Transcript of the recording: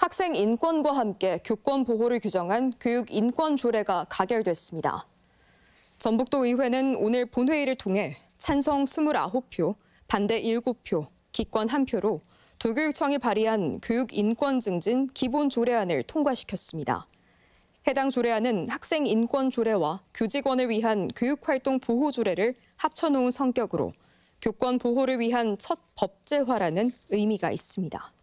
학생 인권과 함께 교권 보호를 규정한 교육 인권 조례가 가결됐습니다. 전북도 의회는 오늘 본회의를 통해 찬성 29표, 반대 7표, 기권 1표로 도교육청이 발의한 교육 인권 증진 기본 조례안을 통과시켰습니다. 해당 조례안은 학생 인권 조례와 교직원을 위한 교육활동 보호 조례를 합쳐놓은 성격으로 교권 보호를 위한 첫 법제화라는 의미가 있습니다.